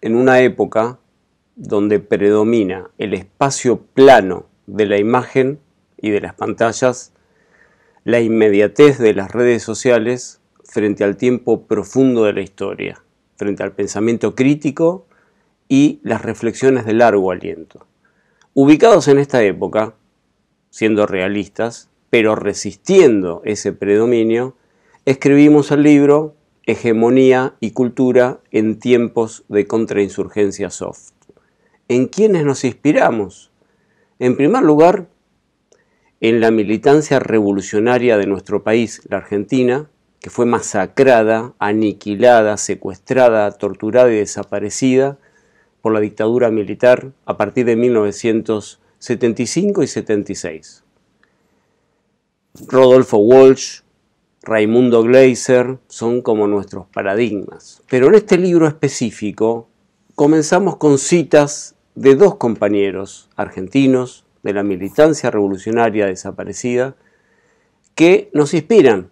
en una época donde predomina el espacio plano de la imagen y de las pantallas, la inmediatez de las redes sociales frente al tiempo profundo de la historia, frente al pensamiento crítico y las reflexiones de largo aliento. Ubicados en esta época, siendo realistas, pero resistiendo ese predominio, escribimos el libro hegemonía y cultura en tiempos de contrainsurgencia soft. ¿En quiénes nos inspiramos? En primer lugar, en la militancia revolucionaria de nuestro país, la Argentina, que fue masacrada, aniquilada, secuestrada, torturada y desaparecida por la dictadura militar a partir de 1975 y 76. Rodolfo Walsh, Raimundo Gleiser, son como nuestros paradigmas. Pero en este libro específico comenzamos con citas de dos compañeros argentinos de la militancia revolucionaria desaparecida que nos inspiran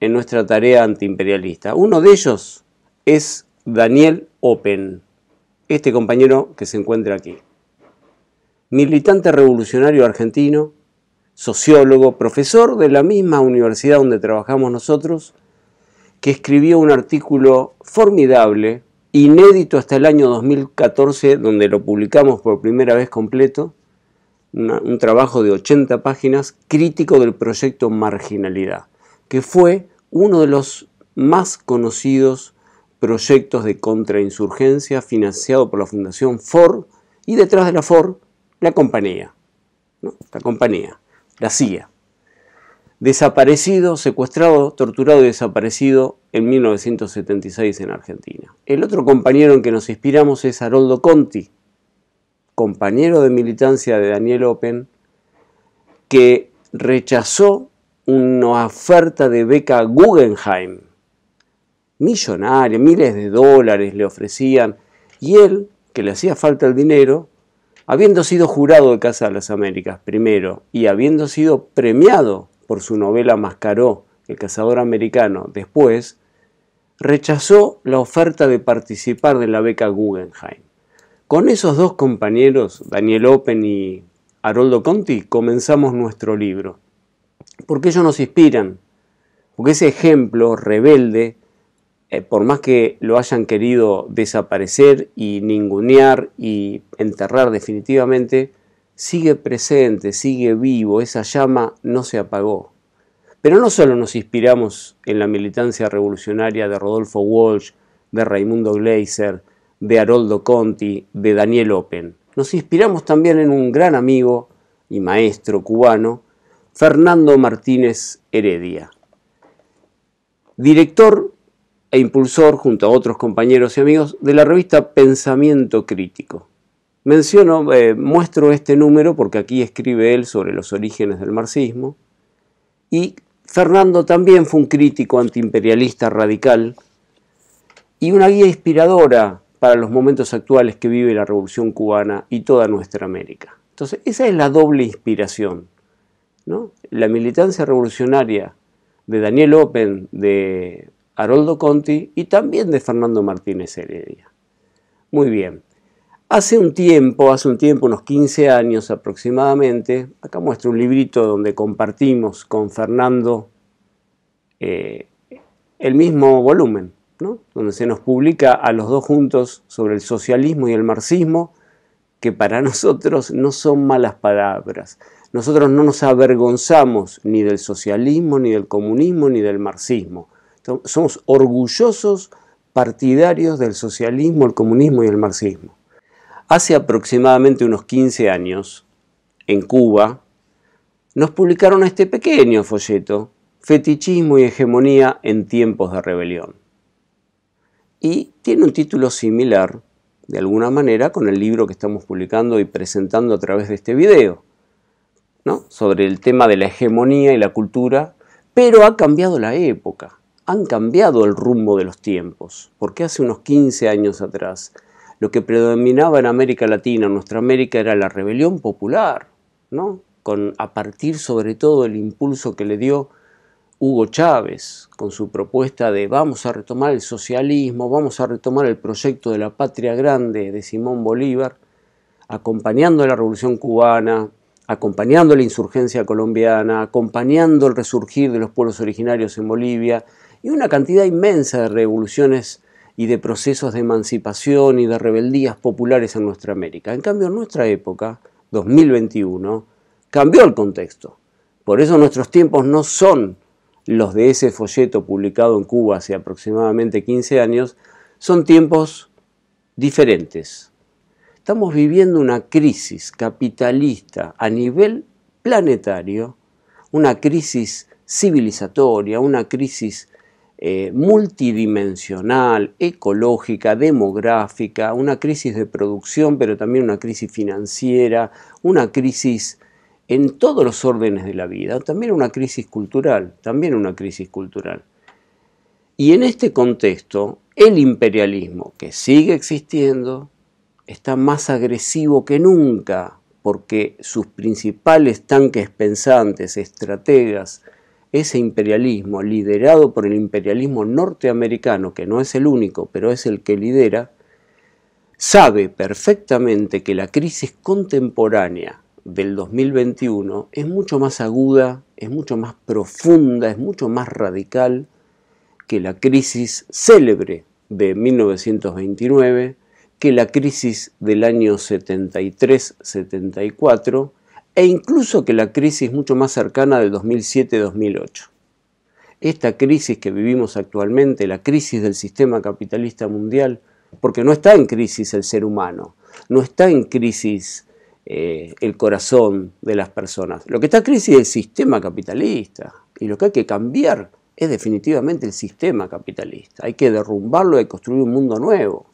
en nuestra tarea antiimperialista. Uno de ellos es Daniel Open, este compañero que se encuentra aquí. Militante revolucionario argentino, sociólogo, profesor de la misma universidad donde trabajamos nosotros, que escribió un artículo formidable, inédito hasta el año 2014, donde lo publicamos por primera vez completo, un trabajo de 80 páginas, crítico del proyecto Marginalidad, que fue uno de los más conocidos proyectos de contrainsurgencia financiado por la Fundación Ford y detrás de la Ford, la compañía. La compañía la CIA. Desaparecido, secuestrado, torturado y desaparecido en 1976 en Argentina. El otro compañero en que nos inspiramos es Haroldo Conti, compañero de militancia de Daniel Open, que rechazó una oferta de beca Guggenheim. Millonaria, miles de dólares le ofrecían. Y él, que le hacía falta el dinero, Habiendo sido jurado de Casa de las Américas primero y habiendo sido premiado por su novela Mascaró, El cazador americano, después, rechazó la oferta de participar de la beca Guggenheim. Con esos dos compañeros, Daniel Open y Haroldo Conti, comenzamos nuestro libro. Porque ellos nos inspiran, porque ese ejemplo rebelde eh, por más que lo hayan querido desaparecer y ningunear y enterrar definitivamente, sigue presente, sigue vivo, esa llama no se apagó. Pero no solo nos inspiramos en la militancia revolucionaria de Rodolfo Walsh, de Raimundo Gleiser, de Haroldo Conti, de Daniel Open. Nos inspiramos también en un gran amigo y maestro cubano, Fernando Martínez Heredia. Director e impulsor, junto a otros compañeros y amigos, de la revista Pensamiento Crítico. Menciono, eh, muestro este número porque aquí escribe él sobre los orígenes del marxismo. Y Fernando también fue un crítico antiimperialista radical y una guía inspiradora para los momentos actuales que vive la Revolución cubana y toda nuestra América. Entonces, esa es la doble inspiración. La militancia revolucionaria de Daniel Open, de Haroldo Conti y también de Fernando Martínez Heredia. Muy bien. Hace un tiempo, hace un tiempo, unos 15 años aproximadamente, acá muestro un librito donde compartimos con Fernando eh, el mismo volumen, donde se nos publica a los dos juntos sobre el socialismo y el marxismo, que para nosotros no son malas palabras. Nosotros no nos avergonzamos ni del socialismo, ni del comunismo, ni del marxismo somos orgullosos partidarios del socialismo, el comunismo y el marxismo. Hace aproximadamente unos 15 años, en Cuba, nos publicaron este pequeño folleto, Fetichismo y hegemonía en tiempos de rebelión. Y tiene un título similar, de alguna manera, con el libro que estamos publicando y presentando a través de este video, sobre el tema de la hegemonía y la cultura, pero ha cambiado la época han cambiado el rumbo de los tiempos, porque hace unos 15 años atrás lo que predominaba en América Latina, en nuestra América, era la rebelión popular, ¿no? Con, a partir sobre todo del impulso que le dio Hugo Chávez con su propuesta de vamos a retomar el socialismo, vamos a retomar el proyecto de la patria grande de Simón Bolívar, acompañando la revolución cubana, acompañando la insurgencia colombiana, acompañando el resurgir de los pueblos originarios en Bolivia, y una cantidad inmensa de revoluciones y de procesos de emancipación y de rebeldías populares en nuestra América. En cambio, nuestra época, 2021, cambió el contexto. Por eso nuestros tiempos no son los de ese folleto publicado en Cuba hace aproximadamente 15 años, son tiempos diferentes. Estamos viviendo una crisis capitalista a nivel planetario, una crisis civilizatoria, una crisis eh, multidimensional, ecológica, demográfica, una crisis de producción, pero también una crisis financiera, una crisis en todos los órdenes de la vida, también una crisis cultural, también una crisis cultural. Y en este contexto, el imperialismo, que sigue existiendo, está más agresivo que nunca, porque sus principales tanques pensantes, estrategas, ese imperialismo liderado por el imperialismo norteamericano, que no es el único, pero es el que lidera, sabe perfectamente que la crisis contemporánea del 2021 es mucho más aguda, es mucho más profunda, es mucho más radical que la crisis célebre de 1929, que la crisis del año 73-74 e incluso que la crisis mucho más cercana de 2007-2008. Esta crisis que vivimos actualmente, la crisis del sistema capitalista mundial, porque no está en crisis el ser humano, no está en crisis eh, el corazón de las personas. Lo que está en crisis es el sistema capitalista y lo que hay que cambiar es definitivamente el sistema capitalista. Hay que derrumbarlo y construir un mundo nuevo.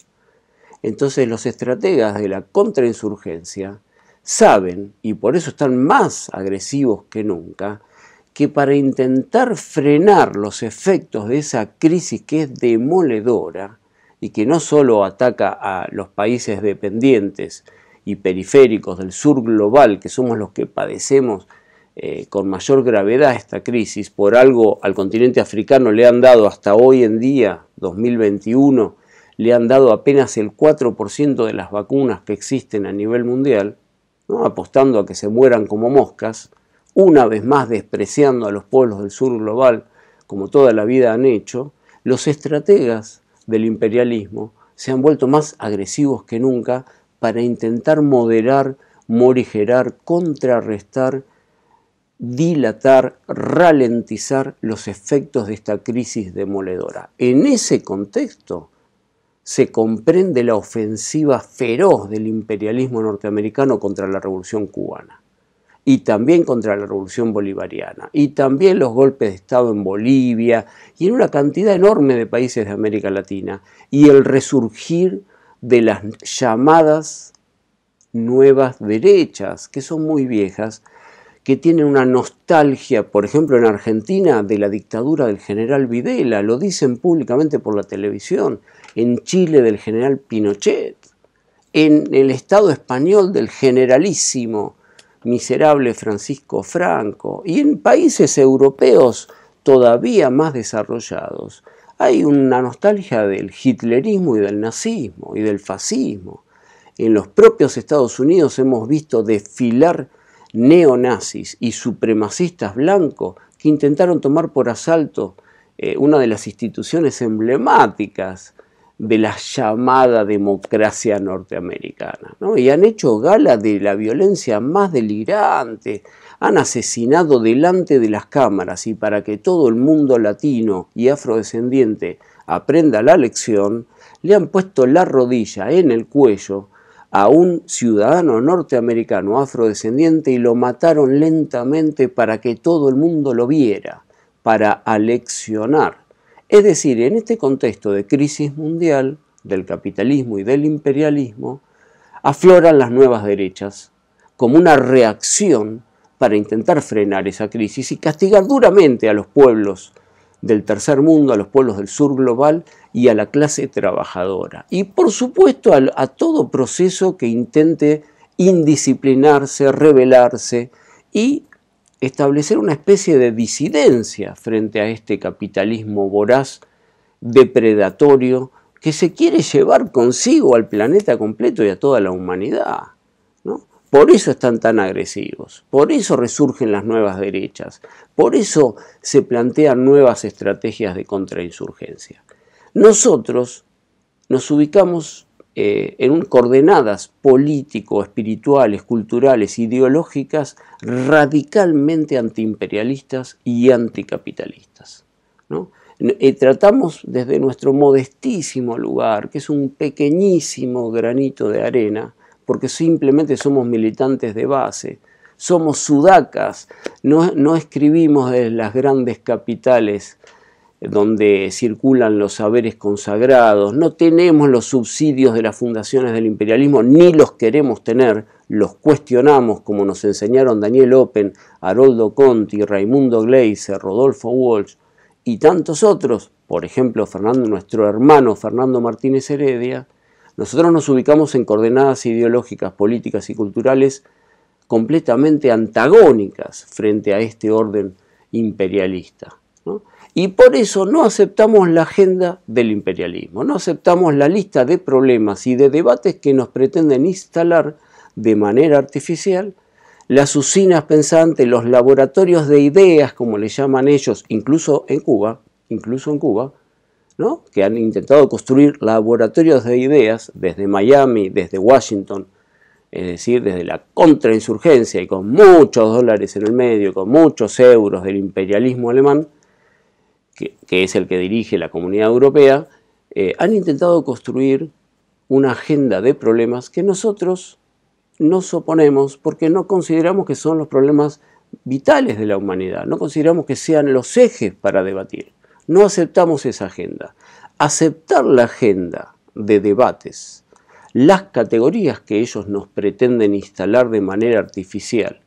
Entonces los estrategas de la contrainsurgencia saben, y por eso están más agresivos que nunca, que para intentar frenar los efectos de esa crisis que es demoledora y que no solo ataca a los países dependientes y periféricos del sur global, que somos los que padecemos eh, con mayor gravedad esta crisis, por algo al continente africano le han dado hasta hoy en día, 2021, le han dado apenas el 4% de las vacunas que existen a nivel mundial, apostando a que se mueran como moscas, una vez más despreciando a los pueblos del sur global, como toda la vida han hecho, los estrategas del imperialismo se han vuelto más agresivos que nunca para intentar moderar, morigerar, contrarrestar, dilatar, ralentizar los efectos de esta crisis demoledora. En ese contexto, se comprende la ofensiva feroz del imperialismo norteamericano contra la revolución cubana y también contra la revolución bolivariana y también los golpes de Estado en Bolivia y en una cantidad enorme de países de América Latina y el resurgir de las llamadas nuevas derechas, que son muy viejas, que tienen una nostalgia, por ejemplo en Argentina, de la dictadura del general Videla, lo dicen públicamente por la televisión, en Chile del general Pinochet, en el Estado español del generalísimo miserable Francisco Franco y en países europeos todavía más desarrollados. Hay una nostalgia del hitlerismo y del nazismo y del fascismo. En los propios Estados Unidos hemos visto desfilar neonazis y supremacistas blancos que intentaron tomar por asalto eh, una de las instituciones emblemáticas de la llamada democracia norteamericana. ¿no? Y han hecho gala de la violencia más delirante, han asesinado delante de las cámaras y para que todo el mundo latino y afrodescendiente aprenda la lección, le han puesto la rodilla en el cuello a un ciudadano norteamericano afrodescendiente y lo mataron lentamente para que todo el mundo lo viera, para aleccionar es decir, en este contexto de crisis mundial, del capitalismo y del imperialismo, afloran las nuevas derechas como una reacción para intentar frenar esa crisis y castigar duramente a los pueblos del tercer mundo, a los pueblos del sur global y a la clase trabajadora. Y por supuesto a, todo proceso que intente indisciplinarse, rebelarse y establecer una especie de disidencia frente a este capitalismo voraz, depredatorio, que se quiere llevar consigo al planeta completo y a toda la humanidad. Por eso están tan agresivos, por eso resurgen las nuevas derechas, por eso se plantean nuevas estrategias de contrainsurgencia. Nosotros nos ubicamos eh, en coordenadas político, espirituales, culturales, ideológicas radicalmente antiimperialistas y anticapitalistas. Eh, tratamos desde nuestro modestísimo lugar, que es un pequeñísimo granito de arena, porque simplemente somos militantes de base, somos sudacas, no, no escribimos desde las grandes capitales donde circulan los saberes consagrados, no tenemos los subsidios de las fundaciones del imperialismo, ni los queremos tener, los cuestionamos como nos enseñaron Daniel Open, Haroldo Conti, Raimundo Gleiser, Rodolfo Walsh y tantos otros, por ejemplo Fernando, nuestro hermano Fernando Martínez Heredia, nosotros nos ubicamos en coordenadas ideológicas, políticas y culturales completamente antagónicas frente a este orden imperialista. Y por eso no aceptamos la agenda del imperialismo, no aceptamos la lista de problemas y de debates que nos pretenden instalar de manera artificial las usinas pensantes, los laboratorios de ideas, como le llaman ellos, incluso en Cuba, incluso en Cuba, ¿no? que han intentado construir laboratorios de ideas desde Miami, desde Washington, es decir, desde la contrainsurgencia y con muchos dólares en el medio, con muchos euros del imperialismo alemán, que, es el que dirige la Comunidad Europea, eh, han intentado construir una agenda de problemas que nosotros nos oponemos porque no consideramos que son los problemas vitales de la humanidad, no consideramos que sean los ejes para debatir. No aceptamos esa agenda. Aceptar la agenda de debates, las categorías que ellos nos pretenden instalar de manera artificial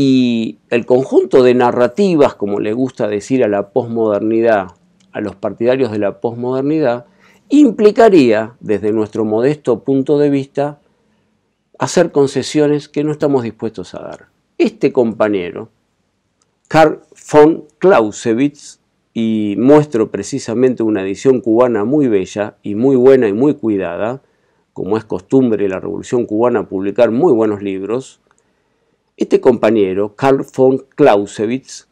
y el conjunto de narrativas, como le gusta decir a la posmodernidad, a los partidarios de la posmodernidad, implicaría, desde nuestro modesto punto de vista, hacer concesiones que no estamos dispuestos a dar. Este compañero, Carl von Clausewitz, y muestro precisamente una edición cubana muy bella y muy buena y muy cuidada, como es costumbre la Revolución cubana publicar muy buenos libros, este compañero, Karl von Clausewitz,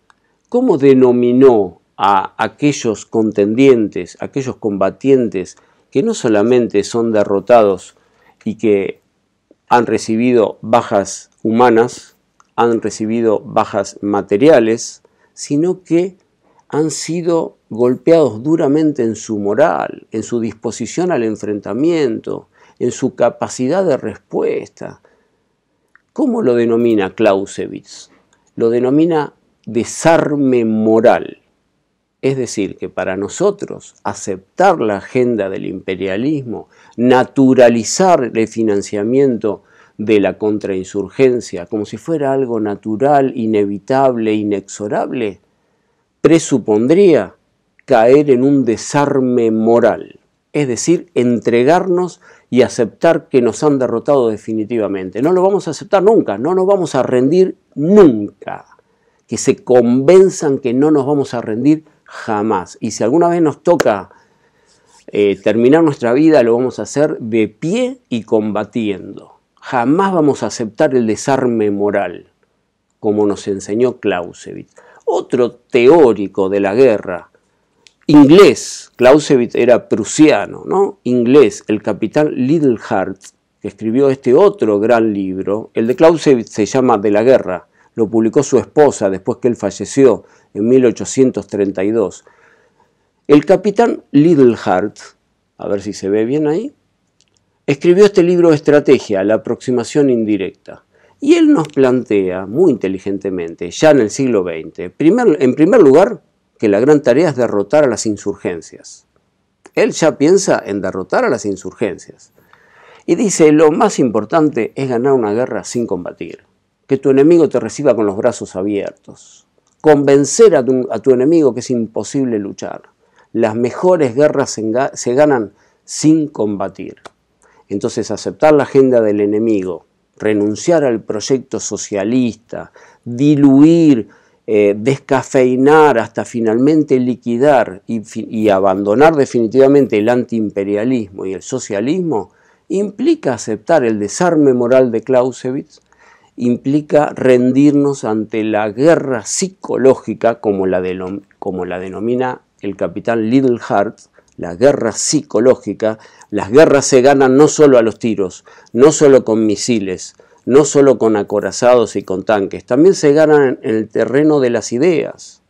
¿cómo denominó a aquellos contendientes, aquellos combatientes que no solamente son derrotados y que han recibido bajas humanas, han recibido bajas materiales, sino que han sido golpeados duramente en su moral, en su disposición al enfrentamiento, en su capacidad de respuesta, ¿Cómo lo denomina Clausewitz? Lo denomina desarme moral. Es decir, que para nosotros aceptar la agenda del imperialismo, naturalizar el financiamiento de la contrainsurgencia como si fuera algo natural, inevitable, inexorable, presupondría caer en un desarme moral es decir, entregarnos y aceptar que nos han derrotado definitivamente. No lo vamos a aceptar nunca, no nos vamos a rendir nunca. Que se convenzan que no nos vamos a rendir jamás. Y si alguna vez nos toca eh, terminar nuestra vida, lo vamos a hacer de pie y combatiendo. Jamás vamos a aceptar el desarme moral, como nos enseñó Clausewitz. Otro teórico de la guerra, inglés, Clausewitz era prusiano, ¿no? Inglés, el capitán Little que escribió este otro gran libro, el de Clausewitz se llama De la guerra, lo publicó su esposa después que él falleció en 1832. El capitán Little a ver si se ve bien ahí, escribió este libro Estrategia, la aproximación indirecta. Y él nos plantea muy inteligentemente, ya en el siglo XX, en primer lugar, que la gran tarea es derrotar a las insurgencias. Él ya piensa en derrotar a las insurgencias. Y dice, lo más importante es ganar una guerra sin combatir, que tu enemigo te reciba con los brazos abiertos, convencer a tu, enemigo que es imposible luchar. Las mejores guerras se ganan sin combatir. Entonces aceptar la agenda del enemigo, renunciar al proyecto socialista, diluir eh, descafeinar hasta finalmente liquidar y, abandonar definitivamente el antiimperialismo y el socialismo, implica aceptar el desarme moral de Clausewitz, implica rendirnos ante la guerra psicológica, como la, como la denomina el capitán Little Hart, la guerra psicológica. Las guerras se ganan no solo a los tiros, no solo con misiles, no solo con acorazados y con tanques, también se ganan en el terreno de las ideas.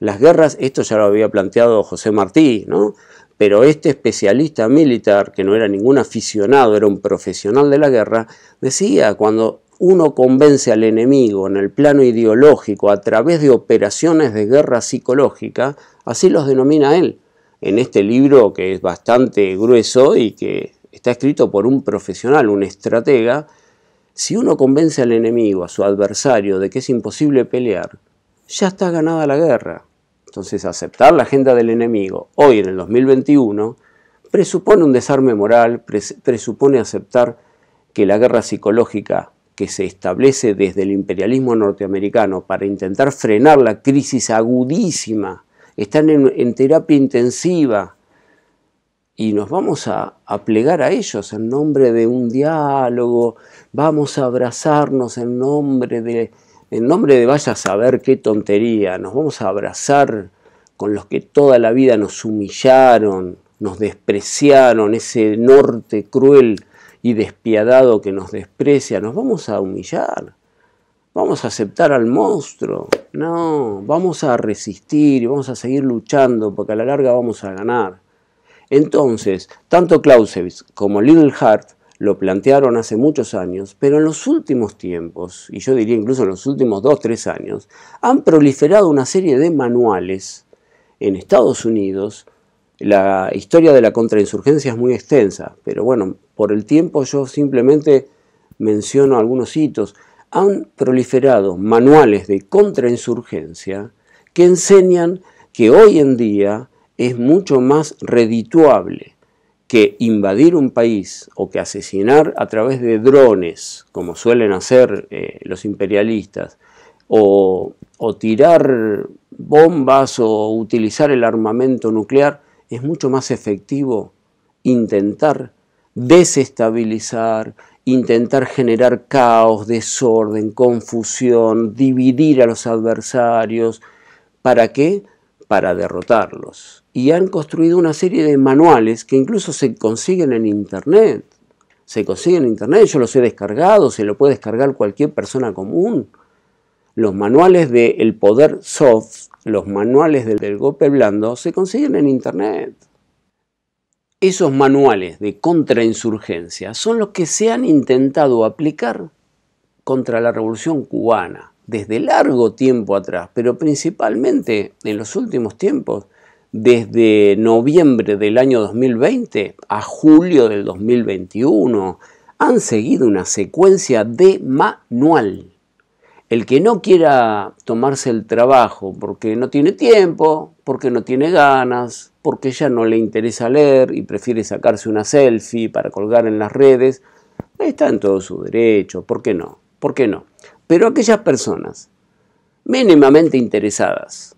Las guerras, esto ya lo había planteado José Martí, ¿no? pero este especialista militar, que no era ningún aficionado, era un profesional de la guerra, decía, cuando uno convence al enemigo en el plano ideológico a través de operaciones de guerra psicológica, así los denomina él, en este libro que es bastante grueso y que está escrito por un profesional, un estratega, si uno convence al enemigo, a su adversario, de que es imposible pelear, ya está ganada la guerra. Entonces, aceptar la agenda del enemigo hoy en el 2021 presupone un desarme moral, presupone aceptar que la guerra psicológica que se establece desde el imperialismo norteamericano para intentar frenar la crisis agudísima, está en, en terapia intensiva, y nos vamos a, plegar a ellos en nombre de un diálogo, vamos a abrazarnos en nombre de, en nombre de vaya a saber qué tontería, nos vamos a abrazar con los que toda la vida nos humillaron, nos despreciaron, ese norte cruel y despiadado que nos desprecia, nos vamos a humillar, vamos a aceptar al monstruo, no, vamos a resistir y vamos a seguir luchando porque a la larga vamos a ganar. Entonces, tanto Clausewitz como Little Hart lo plantearon hace muchos años, pero en los últimos tiempos, y yo diría incluso en los últimos o tres años, han proliferado una serie de manuales en Estados Unidos. La historia de la contrainsurgencia es muy extensa, pero bueno, por el tiempo yo simplemente menciono algunos hitos. Han proliferado manuales de contrainsurgencia que enseñan que hoy en día es mucho más redituable que invadir un país o que asesinar a través de drones, como suelen hacer eh, los imperialistas, o, o tirar bombas o utilizar el armamento nuclear, es mucho más efectivo intentar desestabilizar, intentar generar caos, desorden, confusión, dividir a los adversarios. ¿Para qué? para derrotarlos. Y han construido una serie de manuales que incluso se consiguen en Internet. Se consiguen en Internet, yo los he descargado, se lo puede descargar cualquier persona común. Los manuales del poder soft, los manuales del golpe blando, se consiguen en Internet. Esos manuales de contrainsurgencia son los que se han intentado aplicar contra la revolución cubana desde largo tiempo atrás, pero principalmente en los últimos tiempos, desde noviembre del año 2020 a julio del 2021, han seguido una secuencia de manual. El que no quiera tomarse el trabajo porque no tiene tiempo, porque no tiene ganas, porque ya no le interesa leer y prefiere sacarse una selfie para colgar en las redes, está en todo su derecho, ¿por qué no? ¿Por qué no? Pero aquellas personas mínimamente interesadas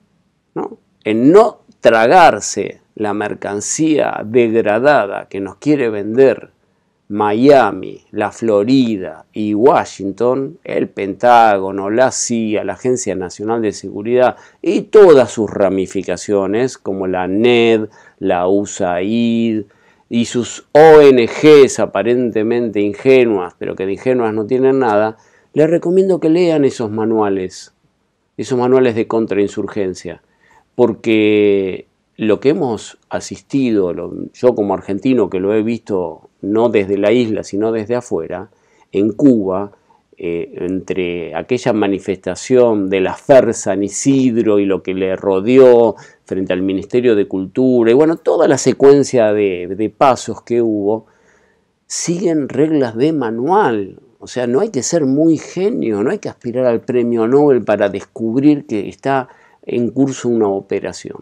en no tragarse la mercancía degradada que nos quiere vender Miami, la Florida y Washington, el Pentágono, la CIA, la Agencia Nacional de Seguridad y todas sus ramificaciones como la NED, la USAID y sus ONGs aparentemente ingenuas, pero que de ingenuas no tienen nada, les recomiendo que lean esos manuales, esos manuales de contrainsurgencia, porque lo que hemos asistido, yo como argentino que lo he visto no desde la isla, sino desde afuera, en Cuba, eh, entre aquella manifestación de la Fersa en Isidro y lo que le rodeó frente al Ministerio de Cultura, y bueno, toda la secuencia de, de pasos que hubo, siguen reglas de manual. O sea, no hay que ser muy genio, no hay que aspirar al premio Nobel para descubrir que está en curso una operación.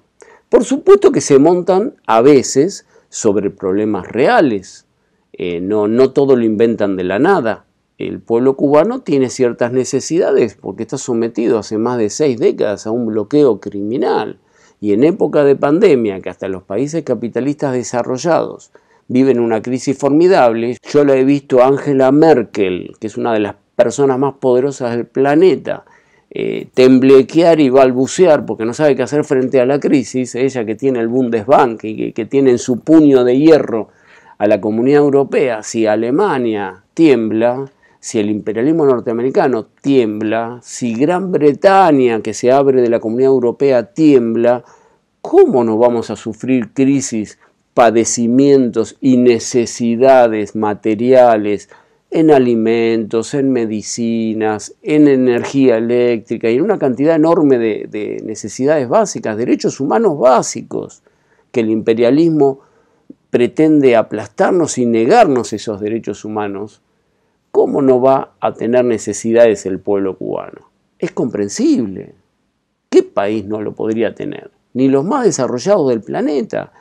Por supuesto que se montan a veces sobre problemas reales. Eh, no, no todo lo inventan de la nada. El pueblo cubano tiene ciertas necesidades porque está sometido hace más de seis décadas a un bloqueo criminal. Y en época de pandemia, que hasta los países capitalistas desarrollados viven una crisis formidable. Yo la he visto a Angela Merkel, que es una de las personas más poderosas del planeta, eh, temblequear y balbucear porque no sabe qué hacer frente a la crisis, ella que tiene el Bundesbank y que, que tiene en su puño de hierro a la comunidad europea, si Alemania tiembla, si el imperialismo norteamericano tiembla, si Gran Bretaña, que se abre de la comunidad europea, tiembla, ¿cómo no vamos a sufrir crisis padecimientos y necesidades materiales en alimentos, en medicinas, en energía eléctrica y en una cantidad enorme de, necesidades básicas, derechos humanos básicos, que el imperialismo pretende aplastarnos y negarnos esos derechos humanos, ¿cómo no va a tener necesidades el pueblo cubano? Es comprensible. ¿Qué país no lo podría tener? Ni los más desarrollados del planeta.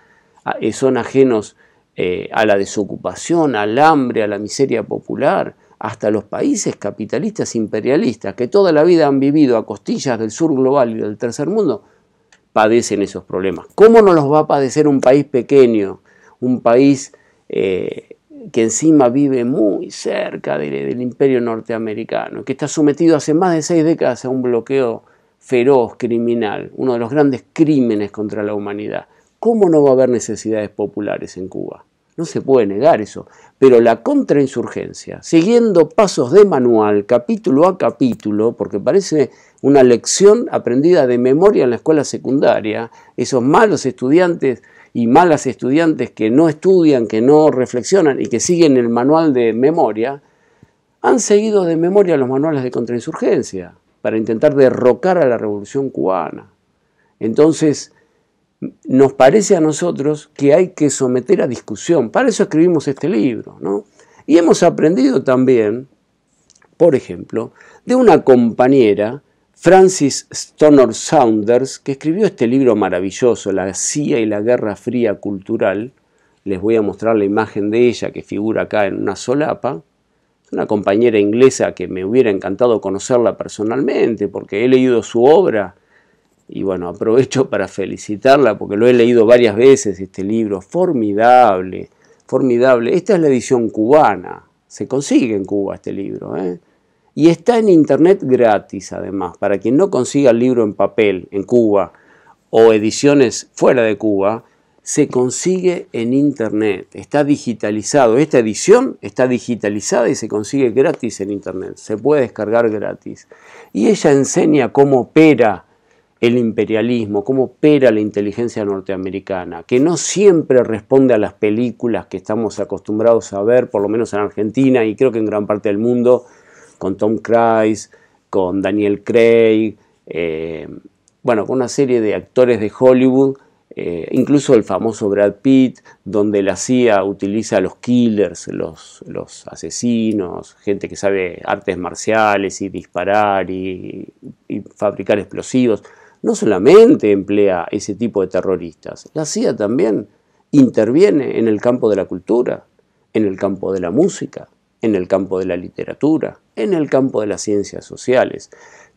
Eh, son ajenos eh, a la desocupación, al hambre, a la miseria popular, hasta los países capitalistas imperialistas que toda la vida han vivido a costillas del sur global y del tercer mundo, padecen esos problemas. ¿Cómo no los va a padecer un país pequeño, un país eh, que encima vive muy cerca del imperio norteamericano, que está sometido hace más de seis décadas a un bloqueo feroz, criminal, uno de los grandes crímenes contra la humanidad? ¿Cómo no va a haber necesidades populares en Cuba? No se puede negar eso. Pero la contrainsurgencia, siguiendo pasos de manual, capítulo a capítulo, porque parece una lección aprendida de memoria en la escuela secundaria, esos malos estudiantes y malas estudiantes que no estudian, que no reflexionan y que siguen el manual de memoria, han seguido de memoria los manuales de contrainsurgencia para intentar derrocar a la revolución cubana. Entonces, nos parece a nosotros que hay que someter a discusión. Para eso escribimos este libro, ¿no? Y hemos aprendido también, por ejemplo, de una compañera, Francis stoner Saunders, que escribió este libro maravilloso, La CIA y la Guerra Fría Cultural. Les voy a mostrar la imagen de ella que figura acá en una solapa. Una compañera inglesa que me hubiera encantado conocerla personalmente, porque he leído su obra y bueno, aprovecho para felicitarla porque lo he leído varias veces este libro, formidable, formidable. Esta es la edición cubana, se consigue en Cuba este libro, ¿eh? Y está en internet gratis además, para quien no consiga el libro en papel en Cuba o ediciones fuera de Cuba, se consigue en internet, está digitalizado. Esta edición está digitalizada y se consigue gratis en internet, se puede descargar gratis. Y ella enseña cómo opera el imperialismo, cómo opera la inteligencia norteamericana, que no siempre responde a las películas que estamos acostumbrados a ver, por lo menos en Argentina y creo que en gran parte del mundo, con Tom Cruise, con Daniel Craig, eh, bueno, con una serie de actores de Hollywood, eh, incluso el famoso Brad Pitt, donde la CIA utiliza a los killers, los, los asesinos, gente que sabe artes marciales y disparar y fabricar explosivos no solamente emplea ese tipo de terroristas, la CIA también interviene en el campo de la cultura, en el campo de la música, en el campo de la literatura, en el campo de las ciencias sociales.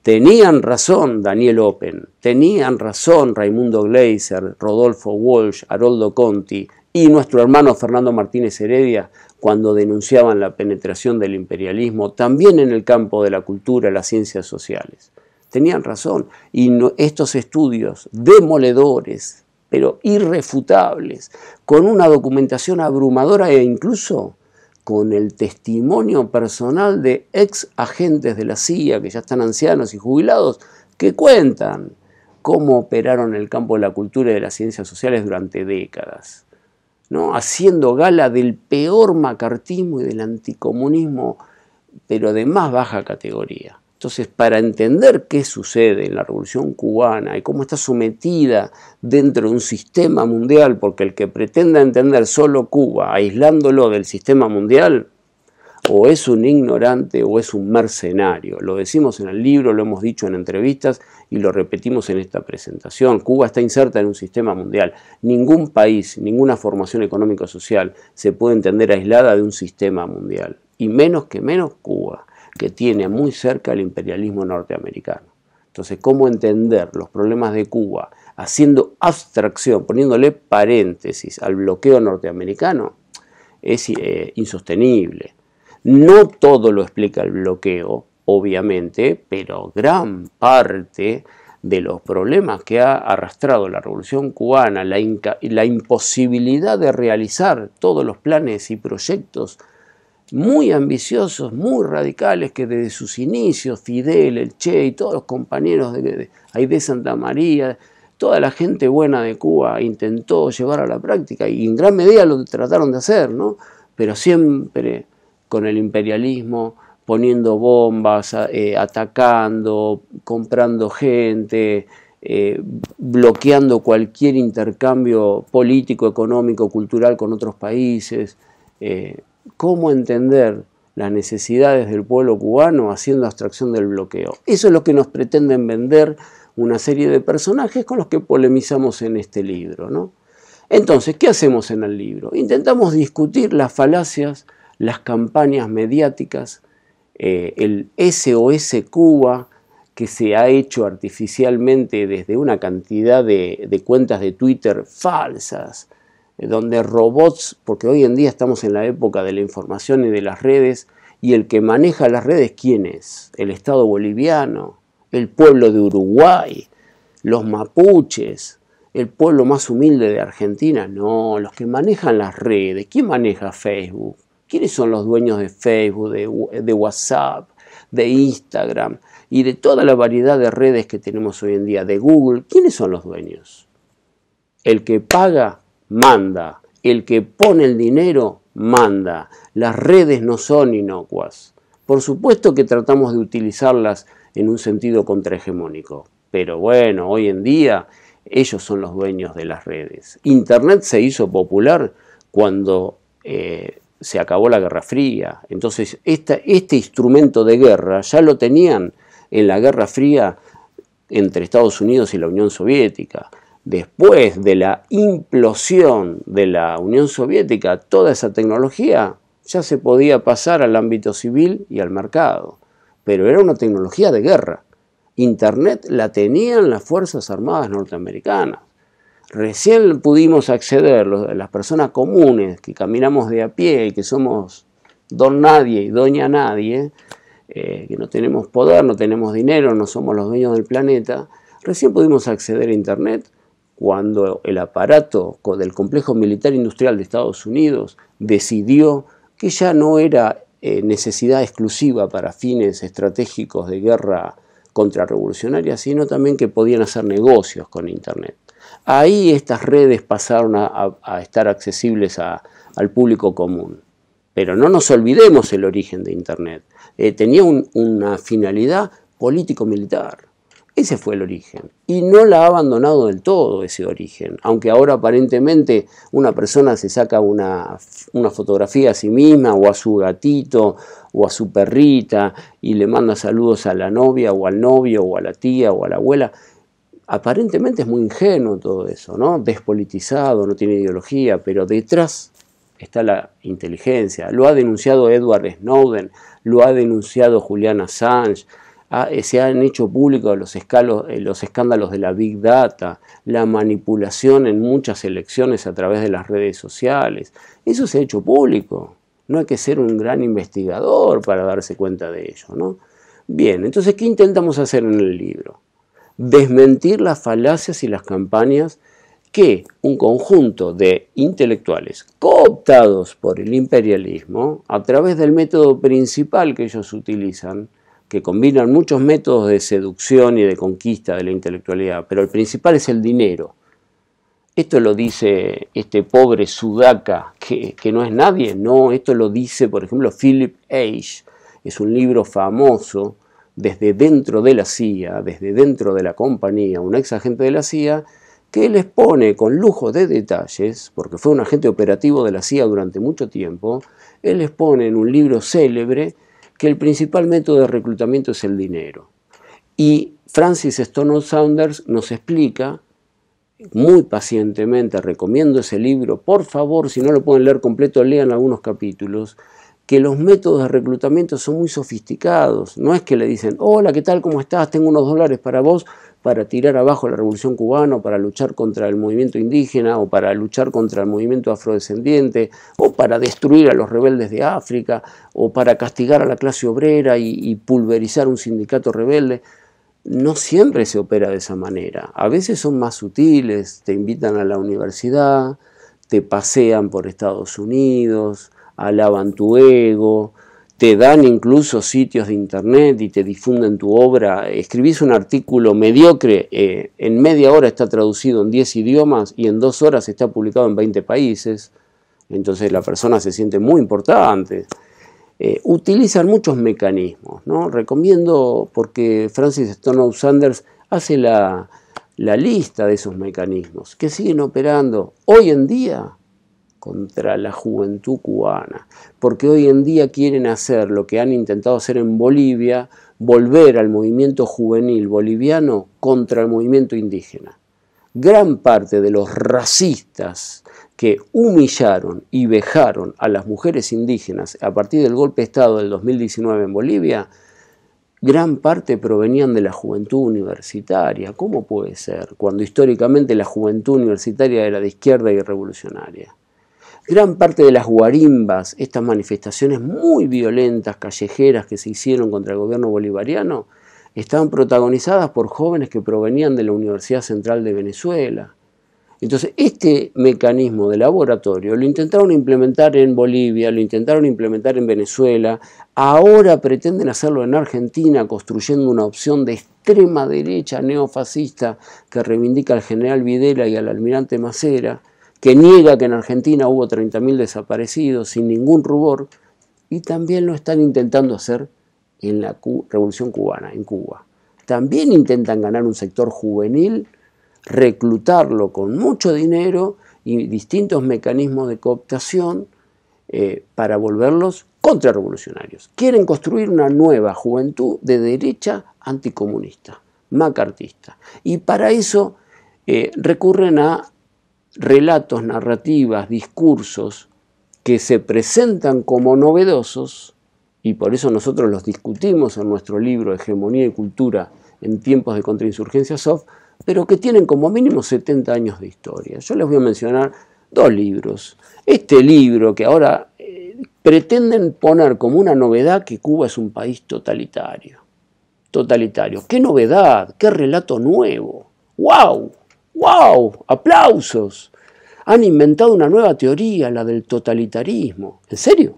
Tenían razón Daniel Open, tenían razón Raimundo Gleiser, Rodolfo Walsh, Haroldo Conti y nuestro hermano Fernando Martínez Heredia cuando denunciaban la penetración del imperialismo también en el campo de la cultura, las ciencias sociales tenían razón. Y estos estudios demoledores, pero irrefutables, con una documentación abrumadora e incluso con el testimonio personal de ex agentes de la CIA, que ya están ancianos y jubilados, que cuentan cómo operaron en el campo de la cultura y de las ciencias sociales durante décadas, ¿no? haciendo gala del peor macartismo y del anticomunismo, pero de más baja categoría. Entonces, para entender qué sucede en la Revolución cubana y cómo está sometida dentro de un sistema mundial, porque el que pretenda entender solo Cuba, aislándolo del sistema mundial, o es un ignorante o es un mercenario. Lo decimos en el libro, lo hemos dicho en entrevistas y lo repetimos en esta presentación. Cuba está inserta en un sistema mundial. Ningún país, ninguna formación económico-social se puede entender aislada de un sistema mundial, y menos que menos Cuba que tiene muy cerca el imperialismo norteamericano. Entonces, ¿cómo entender los problemas de Cuba haciendo abstracción, poniéndole paréntesis al bloqueo norteamericano? Es eh, insostenible. No todo lo explica el bloqueo, obviamente, pero gran parte de los problemas que ha arrastrado la revolución cubana, la imposibilidad de realizar todos los planes y proyectos muy ambiciosos, muy radicales, que desde sus inicios, Fidel, el Che y todos los compañeros de, de Santa María, toda la gente buena de Cuba intentó llevar a la práctica y en gran medida lo trataron de hacer, ¿no? Pero siempre con el imperialismo, poniendo bombas, eh, atacando, comprando gente, eh, bloqueando cualquier intercambio político, económico, cultural con otros países. Eh, cómo entender las necesidades del pueblo cubano haciendo abstracción del bloqueo. Eso es lo que nos pretenden vender una serie de personajes con los que polemizamos en este libro. ¿no? Entonces, ¿qué hacemos en el libro? Intentamos discutir las falacias, las campañas mediáticas, eh, el SOS Cuba que se ha hecho artificialmente desde una cantidad de cuentas de Twitter falsas, eh, donde robots, porque hoy en día estamos en la época de la información y de las redes, y el que maneja las redes, ¿quién es? El Estado boliviano, el pueblo de Uruguay, los mapuches, el pueblo más humilde de Argentina. No, los que manejan las redes. ¿Quién maneja Facebook? ¿Quiénes son los dueños de Facebook, de, WhatsApp, de Instagram y de toda la variedad de redes que tenemos hoy en día, de Google? ¿Quiénes son los dueños? El que paga manda. El que pone el dinero, manda. Las redes no son inocuas. Por supuesto que tratamos de utilizarlas en un sentido contrahegemónico, pero bueno, hoy en día ellos son los dueños de las redes. Internet se hizo popular cuando eh, se acabó la Guerra Fría. Entonces, este instrumento de guerra ya lo tenían en la Guerra Fría entre Estados Unidos y la Unión Soviética después de la implosión de la Unión Soviética, toda esa tecnología ya se podía pasar al ámbito civil y al mercado, pero era una tecnología de guerra. Internet la tenían las Fuerzas Armadas norteamericanas. Recién pudimos acceder, las personas comunes que caminamos de a pie y que somos don nadie y doña nadie, eh, que no tenemos poder, no tenemos dinero, no somos los dueños del planeta, recién pudimos acceder a Internet cuando el aparato del complejo militar industrial de Estados Unidos decidió que ya no era eh, necesidad exclusiva para fines estratégicos de guerra contrarrevolucionaria, sino también que podían hacer negocios con Internet. Ahí estas redes pasaron a, estar accesibles al público común. Pero no nos olvidemos el origen de Internet. Eh, tenía una finalidad político-militar. Ese fue el origen. Y no la ha abandonado del todo ese origen. Aunque ahora aparentemente una persona se saca una, fotografía a sí misma o a su gatito o a su perrita y le manda saludos a la novia o al novio o a la tía o a la abuela. Aparentemente es muy ingenuo todo eso, ¿no? Despolitizado, no tiene ideología, pero detrás está la inteligencia. Lo ha denunciado Edward Snowden, lo ha denunciado Julian Assange, Ah, eh, se han hecho públicos los, eh, los escándalos de la Big Data, la manipulación en muchas elecciones a través de las redes sociales. Eso se ha hecho público. No hay que ser un gran investigador para darse cuenta de ello. ¿no? Bien, entonces, ¿qué intentamos hacer en el libro? Desmentir las falacias y las campañas que un conjunto de intelectuales cooptados por el imperialismo, a través del método principal que ellos utilizan, que combinan muchos métodos de seducción y de conquista de la intelectualidad, pero el principal es el dinero. Esto lo dice este pobre sudaca, que, no es nadie, no, esto lo dice, por ejemplo, Philip Age, es un libro famoso desde dentro de la CIA, desde dentro de la compañía, un ex agente de la CIA, que él expone con lujo de detalles, porque fue un agente operativo de la CIA durante mucho tiempo, él expone en un libro célebre que el principal método de reclutamiento es el dinero. Y Francis Stonor Saunders nos explica muy pacientemente, recomiendo ese libro, por favor, si no lo pueden leer completo, lean algunos capítulos, que los métodos de reclutamiento son muy sofisticados. No es que le dicen, hola, ¿qué tal? ¿Cómo estás? Tengo unos dólares para vos para tirar abajo la revolución cubana, o para luchar contra el movimiento indígena, o para luchar contra el movimiento afrodescendiente, o para destruir a los rebeldes de África, o para castigar a la clase obrera y, y pulverizar un sindicato rebelde no siempre se opera de esa manera. A veces son más sutiles, te invitan a la universidad, te pasean por Estados Unidos, alaban tu ego, te dan incluso sitios de internet y te difunden tu obra, escribís un artículo mediocre, eh, en media hora está traducido en 10 idiomas y en dos horas está publicado en 20 países, entonces la persona se siente muy importante. Eh, utilizan muchos mecanismos, ¿no? Recomiendo, porque Francis Stonehouse Sanders hace la lista de esos mecanismos que siguen operando hoy en día contra la juventud cubana, porque hoy en día quieren hacer lo que han intentado hacer en Bolivia, volver al movimiento juvenil boliviano contra el movimiento indígena. Gran parte de los racistas que humillaron y vejaron a las mujeres indígenas a partir del golpe de Estado del 2019 en Bolivia, gran parte provenían de la juventud universitaria. ¿Cómo puede ser cuando históricamente la juventud universitaria era de izquierda y revolucionaria? Gran parte de las guarimbas, estas manifestaciones muy violentas, callejeras que se hicieron contra el gobierno bolivariano, estaban protagonizadas por jóvenes que provenían de la Universidad Central de Venezuela. Entonces, este mecanismo de laboratorio lo intentaron implementar en Bolivia, lo intentaron implementar en Venezuela, ahora pretenden hacerlo en Argentina construyendo una opción de extrema derecha neofascista que reivindica al general Videla y al almirante Macera que niega que en Argentina hubo 30.000 desaparecidos sin ningún rubor, y también lo están intentando hacer en la Revolución Cubana, en Cuba. También intentan ganar un sector juvenil, reclutarlo con mucho dinero y distintos mecanismos de cooptación eh, para volverlos contrarrevolucionarios. Quieren construir una nueva juventud de derecha anticomunista, macartista. Y para eso eh, recurren a relatos, narrativas, discursos que se presentan como novedosos, y por eso nosotros los discutimos en nuestro libro Hegemonía y Cultura en tiempos de contrainsurgencia soft, pero que tienen como mínimo 70 años de historia. Yo les voy a mencionar dos libros. Este libro que ahora eh, pretenden poner como una novedad que Cuba es un país totalitario. Totalitario. ¡Qué novedad! ¡Qué relato nuevo! ¡Wow! ¡Wow! ¡Aplausos! Han inventado una nueva teoría, la del totalitarismo. ¿En serio?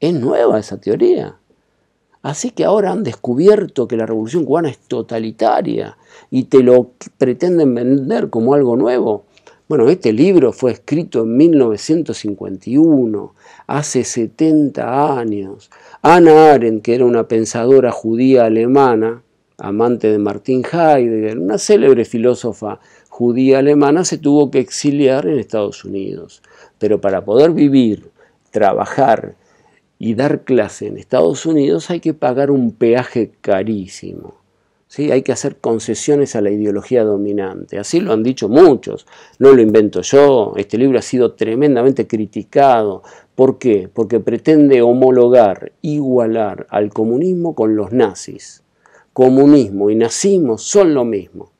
Es nueva esa teoría. Así que ahora han descubierto que la revolución cubana es totalitaria y te lo pretenden vender como algo nuevo. Bueno, este libro fue escrito en 1951, hace 70 años. Ana Arendt, que era una pensadora judía alemana, amante de Martin Heidegger, una célebre filósofa judía alemana, se tuvo que exiliar en Estados Unidos. Pero para poder vivir, trabajar y dar clase en Estados Unidos hay que pagar un peaje carísimo. ¿sí? Hay que hacer concesiones a la ideología dominante. Así lo han dicho muchos. No lo invento yo. Este libro ha sido tremendamente criticado. ¿Por qué? Porque pretende homologar, igualar al comunismo con los nazis comunismo y nazismo son lo mismo.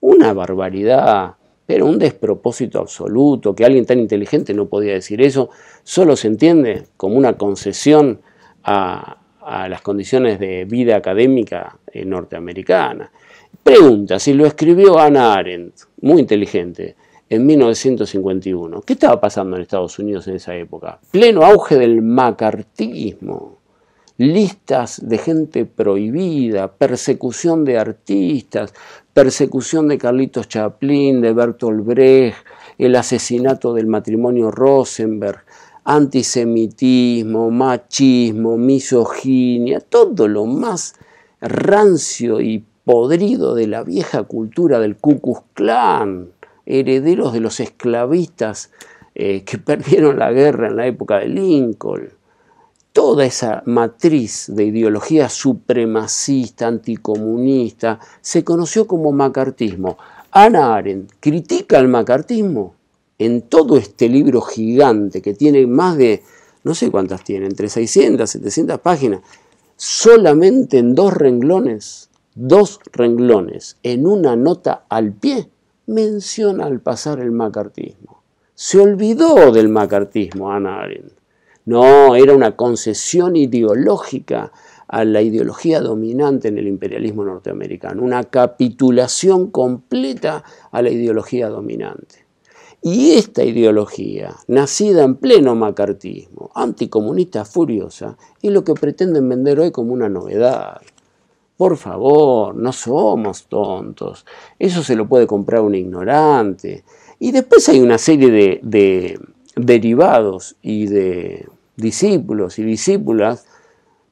Una barbaridad, pero un despropósito absoluto, que alguien tan inteligente no podía decir eso, solo se entiende como una concesión a, las condiciones de vida académica eh, norteamericana. Pregunta, si lo escribió Anna Arendt, muy inteligente, en 1951, ¿qué estaba pasando en Estados Unidos en esa época? Pleno auge del macartismo listas de gente prohibida, persecución de artistas, persecución de Carlitos Chaplin, de Bertolt Brecht, el asesinato del matrimonio Rosenberg, antisemitismo, machismo, misoginia, todo lo más rancio y podrido de la vieja cultura del Ku Klux Klan, herederos de los esclavistas eh, que perdieron la guerra en la época de Lincoln toda esa matriz de ideología supremacista, anticomunista, se conoció como macartismo. Ana Arendt critica el macartismo en todo este libro gigante que tiene más de, no sé cuántas tiene, entre 600, 700 páginas, solamente en dos renglones, dos renglones, en una nota al pie, menciona al pasar el macartismo. Se olvidó del macartismo Ana Arendt. No, era una concesión ideológica a la ideología dominante en el imperialismo norteamericano, una capitulación completa a la ideología dominante. Y esta ideología, nacida en pleno macartismo, anticomunista furiosa, es lo que pretenden vender hoy como una novedad. Por favor, no somos tontos. Eso se lo puede comprar un ignorante. Y después hay una serie de, derivados y de discípulos y discípulas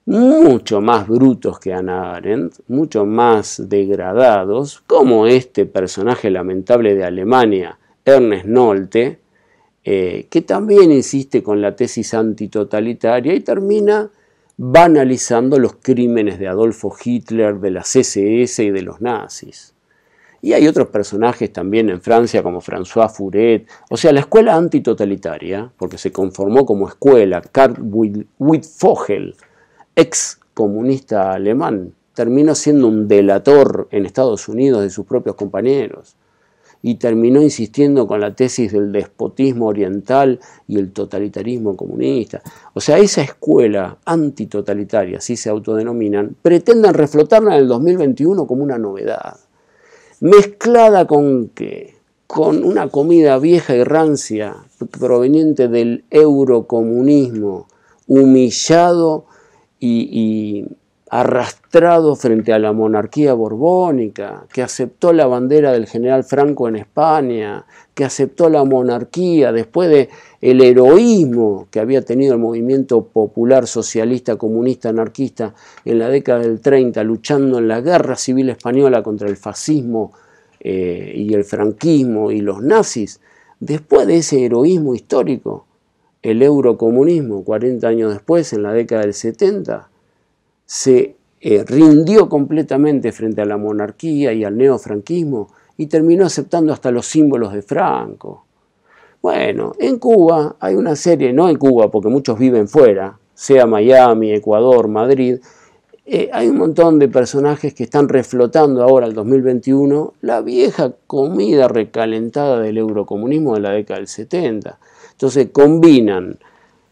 mucho más brutos que Ana Arendt, mucho más degradados, como este personaje lamentable de Alemania, Ernest Nolte, eh, que también insiste con la tesis antitotalitaria y termina banalizando los crímenes de Adolfo Hitler, de la CSS y de los nazis. Y hay otros personajes también en Francia como François Furet. O sea, la escuela antitotalitaria, porque se conformó como escuela, Karl Wittfogel, ex comunista alemán, terminó siendo un delator en Estados Unidos de sus propios compañeros y terminó insistiendo con la tesis del despotismo oriental y el totalitarismo comunista. O sea, esa escuela antitotalitaria, así se autodenominan, pretenden reflotarla en el 2021 como una novedad mezclada con qué? Con una comida vieja y rancia proveniente del eurocomunismo, humillado y, y arrastrado frente a la monarquía borbónica, que aceptó la bandera del general Franco en España, que aceptó la monarquía después de el heroísmo que había tenido el movimiento popular, socialista, comunista, anarquista en la década del 30, luchando en la guerra civil española contra el fascismo eh, y el franquismo y los nazis, después de ese heroísmo histórico, el eurocomunismo, 40 años después, en la década del 70, se eh, rindió completamente frente a la monarquía y al neofranquismo y terminó aceptando hasta los símbolos de Franco bueno, en Cuba hay una serie, no en Cuba, porque muchos viven fuera, sea Miami, Ecuador, Madrid, eh, hay un montón de personajes que están reflotando ahora, el 2021, la vieja comida recalentada del eurocomunismo de la década del 70. Entonces combinan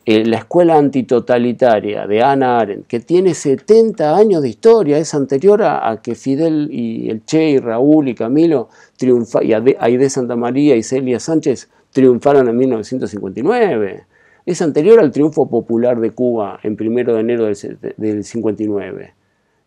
eh, la escuela antitotalitaria de Ana Arendt, que tiene 70 años de historia, es anterior a, que Fidel y el Che y Raúl y Camilo triunfa, y Aide Santa María y Celia Sánchez triunfaron en 1959. Es anterior al triunfo popular de Cuba en 1 de enero del 59.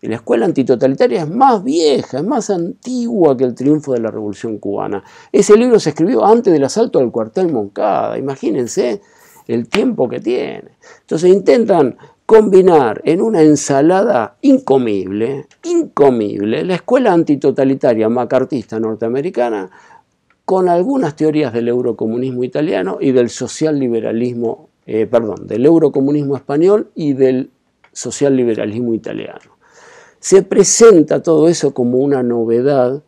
la escuela antitotalitaria es más vieja, es más antigua que el triunfo de la Revolución cubana. Ese libro se escribió antes del asalto al cuartel Moncada, imagínense el tiempo que tiene. Entonces intentan combinar en una ensalada incomible, incomible, la escuela antitotalitaria macartista norteamericana con algunas teorías del eurocomunismo italiano y del social liberalismo eh, perdón, del eurocomunismo español y del socialliberalismo italiano. Se presenta todo eso como una novedad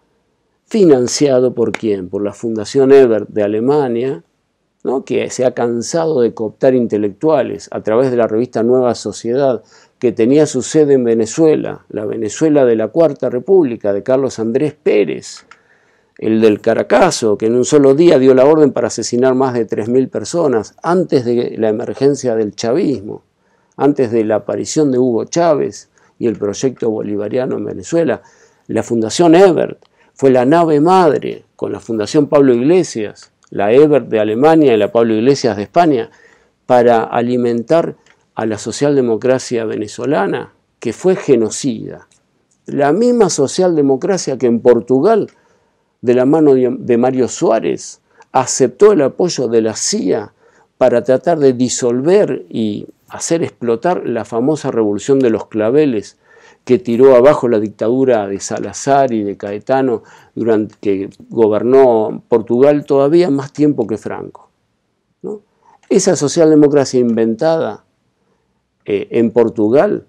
financiado por quién? Por la Fundación Ebert de Alemania, ¿no? que se ha cansado de cooptar intelectuales a través de la revista Nueva Sociedad, que tenía su sede en Venezuela, la Venezuela de la Cuarta República, de Carlos Andrés Pérez, el del Caracazo, que en un solo día dio la orden para asesinar más de 3.000 personas, antes de la emergencia del chavismo, antes de la aparición de Hugo Chávez y el proyecto bolivariano en Venezuela. La Fundación Ebert fue la nave madre con la Fundación Pablo Iglesias, la Ebert de Alemania y la Pablo Iglesias de España, para alimentar a la socialdemocracia venezolana, que fue genocida. La misma socialdemocracia que en Portugal de la mano de Mario Suárez, aceptó el apoyo de la CIA para tratar de disolver y hacer explotar la famosa revolución de los claveles que tiró abajo la dictadura de Salazar y de Caetano, durante, que gobernó Portugal todavía más tiempo que Franco. Esa socialdemocracia inventada eh, en Portugal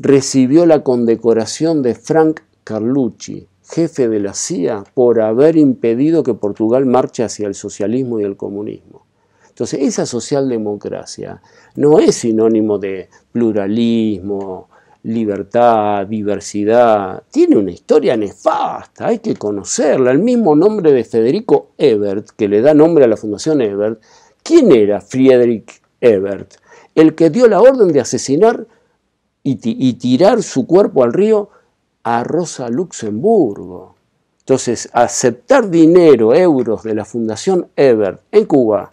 recibió la condecoración de Frank Carlucci, jefe de la CIA por haber impedido que Portugal marche hacia el socialismo y el comunismo. Entonces, esa socialdemocracia no es sinónimo de pluralismo, libertad, diversidad. Tiene una historia nefasta, hay que conocerla. El mismo nombre de Federico Ebert, que le da nombre a la Fundación Ebert. ¿Quién era Friedrich Ebert? El que dio la orden de asesinar y, tirar su cuerpo al río a Rosa Luxemburgo. Entonces, aceptar dinero, euros de la Fundación Ebert en Cuba,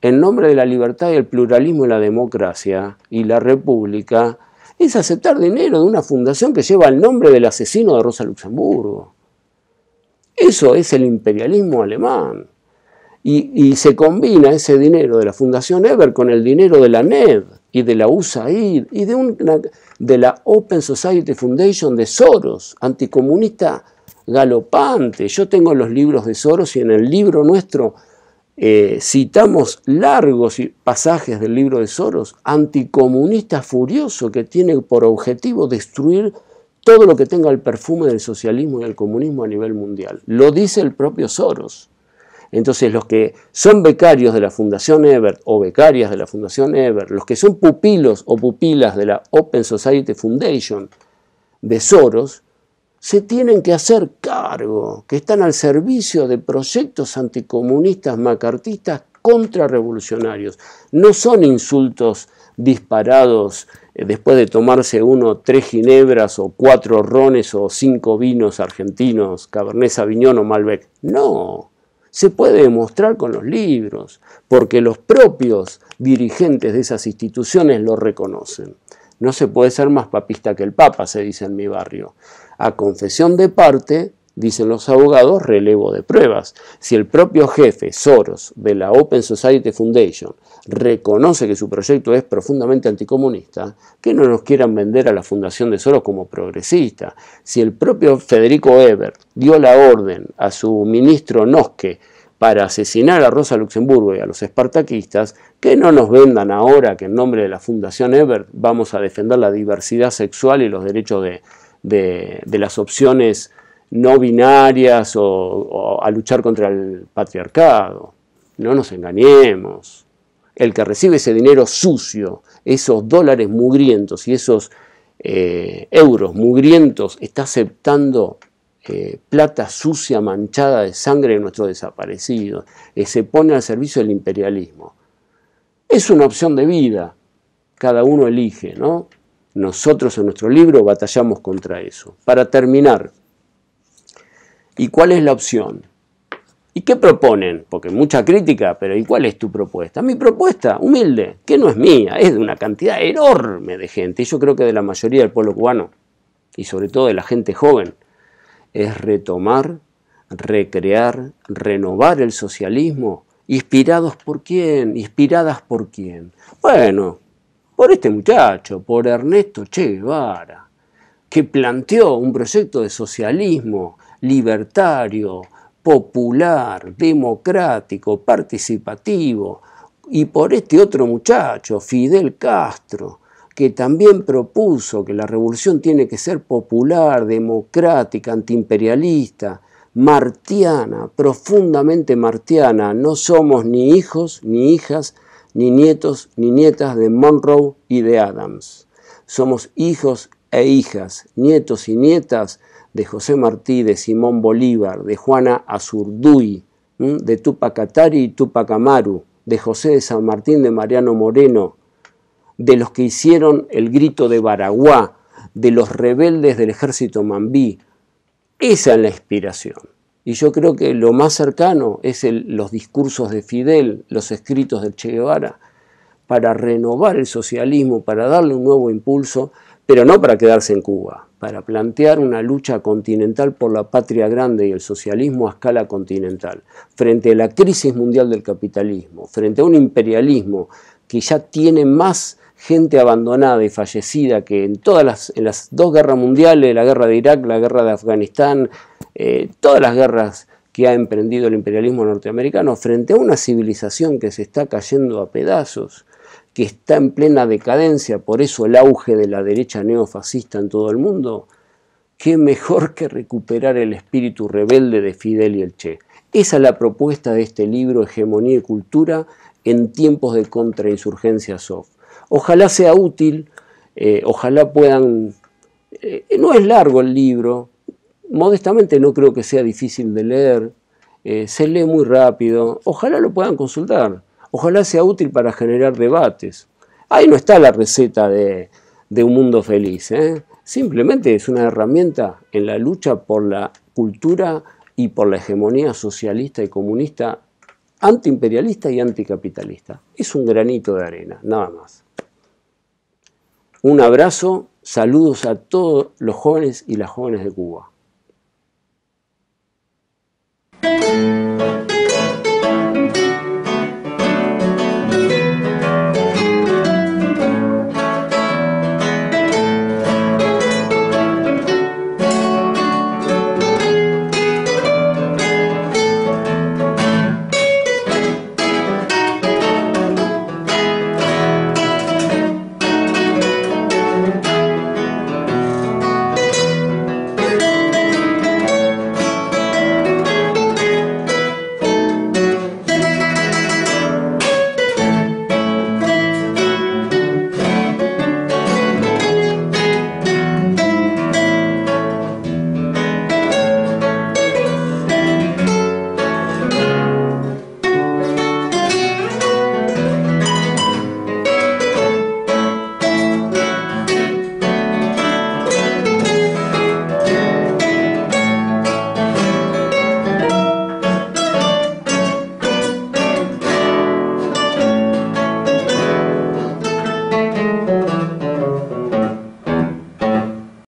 en nombre de la libertad y el pluralismo y la democracia y la república, es aceptar dinero de una fundación que lleva el nombre del asesino de Rosa Luxemburgo. Eso es el imperialismo alemán. Y, se combina ese dinero de la Fundación Ebert con el dinero de la NED, y de la USAID y de, de la Open Society Foundation de Soros, anticomunista galopante. Yo tengo los libros de Soros y en el libro nuestro eh, citamos largos pasajes del libro de Soros, anticomunista furioso que tiene por objetivo destruir todo lo que tenga el perfume del socialismo y del comunismo a nivel mundial. Lo dice el propio Soros. Entonces los que son becarios de la Fundación Ebert o becarias de la Fundación Ebert, los que son pupilos o pupilas de la Open Society Foundation de Soros, se tienen que hacer cargo, que están al servicio de proyectos anticomunistas macartistas contrarrevolucionarios. No son insultos disparados eh, después de tomarse uno tres ginebras o cuatro rones o cinco vinos argentinos, Cabernet Sauvignon o Malbec. No, se puede demostrar con los libros, porque los propios dirigentes de esas instituciones lo reconocen. No se puede ser más papista que el Papa, se dice en mi barrio. A confesión de parte, dicen los abogados, relevo de pruebas. Si el propio jefe, Soros, de la Open Society Foundation, reconoce que su proyecto es profundamente anticomunista, que no nos quieran vender a la Fundación de Soros como progresista. Si el propio Federico Ebert dio la orden a su ministro Noske para asesinar a Rosa Luxemburgo y a los espartaquistas, que no nos vendan ahora que en nombre de la Fundación Ebert vamos a defender la diversidad sexual y los derechos de, de las opciones no binarias o, a luchar contra el patriarcado. No nos engañemos. El que recibe ese dinero sucio, esos dólares mugrientos y esos eh, euros mugrientos, está aceptando eh, plata sucia, manchada de sangre de nuestros desaparecidos, se pone al servicio del imperialismo. Es una opción de vida, cada uno elige, ¿no? Nosotros en nuestro libro batallamos contra eso. Para terminar, ¿Y cuál es la opción? ¿Y qué proponen? Porque mucha crítica, pero ¿y cuál es tu propuesta? Mi propuesta, humilde, que no es mía, es de una cantidad enorme de gente, y yo creo que de la mayoría del pueblo cubano, y sobre todo de la gente joven, es retomar, recrear, renovar el socialismo, inspirados por quién, inspiradas por quién. Bueno, por este muchacho, por Ernesto Che Guevara, que planteó un proyecto de socialismo libertario, popular, democrático, participativo, y por este otro muchacho, Fidel Castro, que también propuso que la revolución tiene que ser popular, democrática, antiimperialista, martiana, profundamente martiana. No somos ni hijos, ni hijas, ni nietos, ni nietas de Monroe y de Adams. Somos hijos e hijas, nietos y nietas de José Martí, de Simón Bolívar, de Juana Azurduy, de Tupac Atari y Tupac Amaru, de José de San Martín, de Mariano Moreno, de los que hicieron el grito de Baraguá, de los rebeldes del ejército mambí. Esa es la inspiración. Y yo creo que lo más cercano es los discursos de Fidel, los escritos de Che Guevara, para renovar el socialismo, para darle un nuevo impulso, pero no para quedarse en Cuba, para plantear una lucha continental por la patria grande y el socialismo a escala continental, frente a la crisis mundial del capitalismo, frente a un imperialismo que ya tiene más gente abandonada y fallecida que en todas las, dos guerras mundiales, la guerra de Irak, la guerra de Afganistán, eh, todas las guerras que ha emprendido el imperialismo norteamericano, frente a una civilización que se está cayendo a pedazos, que está en plena decadencia, por eso el auge de la derecha neofascista en todo el mundo, qué mejor que recuperar el espíritu rebelde de Fidel y el Che. Esa es la propuesta de este libro Hegemonía y Cultura en tiempos de contrainsurgencia soft. Ojalá sea útil, eh, ojalá puedan... Eh, no es largo el libro, modestamente no creo que sea difícil de leer, eh, se lee muy rápido, ojalá lo puedan consultar ojalá sea útil para generar debates. Ahí no está la receta de, un mundo feliz, ¿eh? simplemente es una herramienta en la lucha por la cultura y por la hegemonía socialista y comunista, antiimperialista y anticapitalista. Es un granito de arena, nada más. Un abrazo, saludos a todos los jóvenes y las jóvenes de Cuba.